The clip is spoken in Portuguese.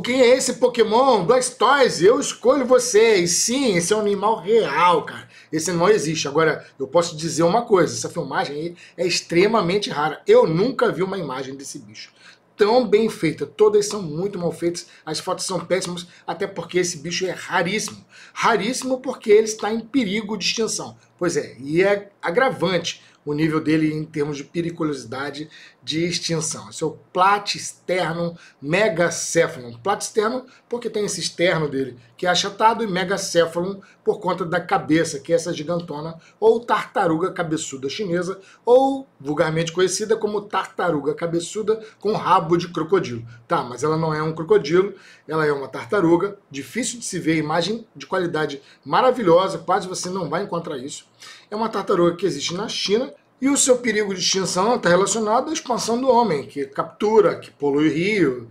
quem é esse Pokémon? Blastoise, eu escolho vocês. Sim, esse é um animal real, cara. Esse animal existe. Agora, eu posso dizer uma coisa, essa filmagem aí é extremamente rara. Eu nunca vi uma imagem desse bicho tão bem feita. Todas são muito mal feitas, as fotos são péssimas, até porque esse bicho é raríssimo. Raríssimo porque ele está em perigo de extinção. Pois é, e é agravante o nível dele em termos de periculosidade de extinção. Esse é o platisternum megacephalum. Platisternum porque tem esse externo dele que é achatado e megacephalum por conta da cabeça, que é essa gigantona ou tartaruga cabeçuda chinesa ou vulgarmente conhecida como tartaruga cabeçuda com rabo de crocodilo. Tá, mas ela não é um crocodilo, ela é uma tartaruga, difícil de se ver, imagem de qualidade maravilhosa, quase você não vai encontrar isso é uma tartaruga que existe na China e o seu perigo de extinção está relacionado à expansão do homem, que captura, que polui o rio,